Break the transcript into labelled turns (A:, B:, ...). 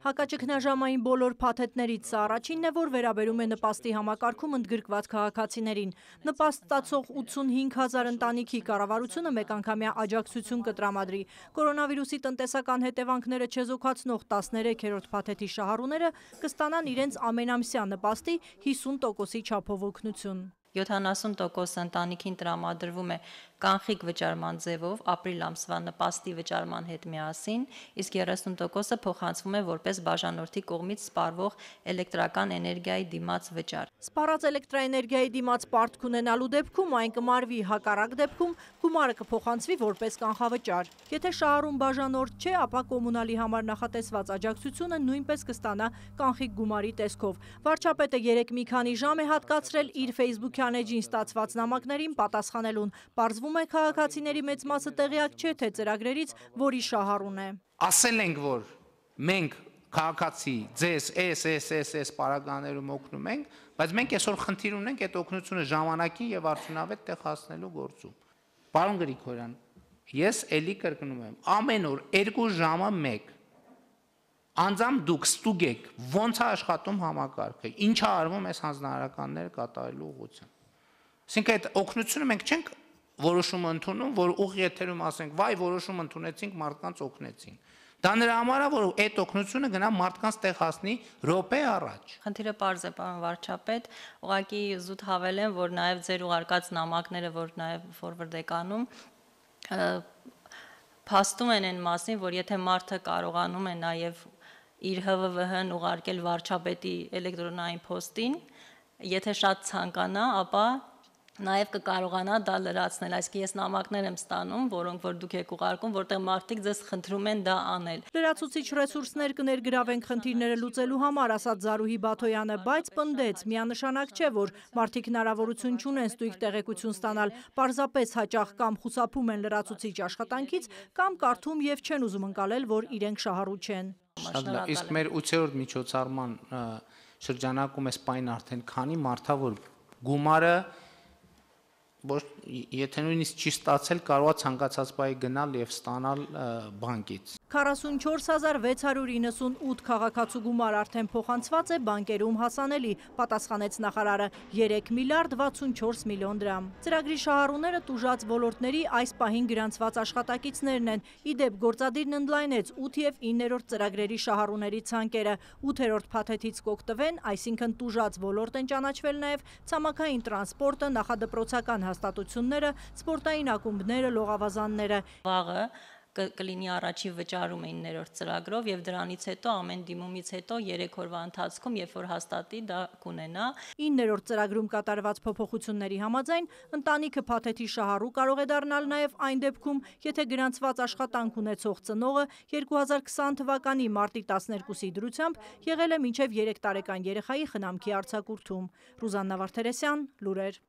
A: Հակաճգնաժամային բոլոր փաթեթներից սա առաջինն է, որ վերաբերում է նպաստի համակարգում ընդգրկված քաղաքացիներին։ Նպաստացող 85 հազար ընտանիքի կառավարությունը մեկ անգամյա աջակցություն կտրամադրի։ Կորոնավիրուսի տնտեսական հետևանքները չեզոքացնող 13-րդ փաթեթի շահառուները կստանան իրենց ամենամսյա նպաստի 50%-ի չափով
B: օգնություն։ 70% ընտանիքին տրամադրվում է կանխիկ վճարման ձևով ապրիլ ամսվա նպաստի վճարման հետ միասին, իսկ 30%-ը փոխանցվում է որպես բաժանորդի կողմից սպառվող էլեկտրական էներգիայի դիմաց վճար։ Սպառած
A: էլեկտրաէներգիայի դիմաց պարտք ունենալու դեպքում այն կմարվի, հակառակ դեպքում գումարը կփոխանցվի որպես կանխավճար։ Եթե շահառուն բաժանորդ չէ, ապա կոմունալի համար նախատեսված աջակցությունը նույնպես կստանա կանխիկ գումարի տեսքով։ Վարչապետը երեք մի քանի ժամ է հատկացրել իր Facebook-յան էջին ստացված նամակներին պատասխանելուն։ Պարզվում թվում է քաղաքացիների մեծ մասը տեղյակ չէ թե ծրագրերից, որի շահառուն է։
C: Ասել ենք, որ մենք քաղաքացի ձեզ էս էս էս էս պարագաներում օգնում ենք, բայց մենք այսօր խնդիր ունենք այդ օգնությունը ժամանակին եւ արդյունավետ տեղ հասնելու գործում։ Պարոն Գրիգորյան, ես ելի կրկնում եմ, ամեն օր 2 ժամը 1 Անձամ դուք ստուգեք ո՞նց է աշխատում համակարգը, ինչ է արվում այս հանձնարարականները կատարելու ուղղությամբ։ Այսինքն այդ օգնությունը մենք չենք որոշում ընդունում, որ ուղի եթերում ասենք, վայ, որոշում ընդունեցինք, մարդկանց օգնեցինք։ Դա նրա համար է, որ այդ օգնությունը գնա մարդկանց տեղ հասնի րոպե առաջ։
B: Խնդիրը པարզ է, պարոն վարչապետ, ուղղակի զուտ հավելեմ, որ նաև ձեր ուղարկած նամակները, որ նաև ֆորվարդ եկանում փաստում են այն մասին, որ եթե մարդը կարողանում է նաև իր ՀՎՎՀ-ն ուղարկել վարչապետի էլեկտրոնային փոստին, եթե շատ ցանկանա, ապա նաև կկարողանա դա լրացնել։ Այսինքն ես նամակներ եմ ստանում, որոնք որ դուք եք ուղարկում, որտեղ մարդիկ ձեզ խնդրում են դա անել։ Լրացուցիչ ռեսուրսներ
A: կներգրավեն խնդիրները լուծելու համար, ասաց Զարուհի Բաթոյանը, բայց պնդեց, միանշանակ չէ, որ մարդիկ հնարավորություն չունեն ստույգ տեղեկություն ստանալ, պարզապես հաճախ կամ խուսափում են լրացուցիչ աշխատանքից, կամ կարդում եւ չեն ուզում ընկալել, որ իրենք շահառու չեն։ Իսկ մեր
C: 8-րդ միջոցառման շրջանակում էս պայն արդեն քանի մարդա որ գումարը որ եթե նույնիսկ չի ստացել, կարողա ցանկացած բայ գնալ եւ ստանալ բանկից։
A: 44698 քաղաքացու գումար արդեն փոխանցված է բանկերում հասանելի, պատասխանեց նախարարը 3 միլիարդ 64 միլիոն դրամ։ Ծրագրի շահառուները տուժած ոլորտների այս պահին գրանցված աշխատակիցներն են։ Իդեպ գործադիրն ընդլայնեց 8 եւ 9-րդ ծրագրերի շահառուների ցանկերը, 8-րդ փաթեթից կօգտվեն, այսինքն տուժած ոլորտ են ճանաչվել նաեւ ցամաքային տրանսպորտը, նախադպրոցական հաստատությունները, սպորտային ակումբները, լողավազանները։
B: Վաղը կլինի առաջի վճարում էին ներորդ ծրագրով եւ դրանից հետո ամեն դիմումից հետո 3 օրվա ընթացքում երբ որ հաստատի դա կունենա
A: 9-րդ ծրագրում կատարված փոփոխությունների համաձայն ընտանիքը փաթեթի շահառու կարող է դառնալ նաեւ այն դեպքում եթե գրանցված աշխատանք ունեցող ծնողը 2020 թվականի մարտի 12-ի դրությամբ եղել է մինչեւ 3 տարեկան երեխայի խնամքի արձակուրդում Ռուզաննա Վարդերեսյան լուրեր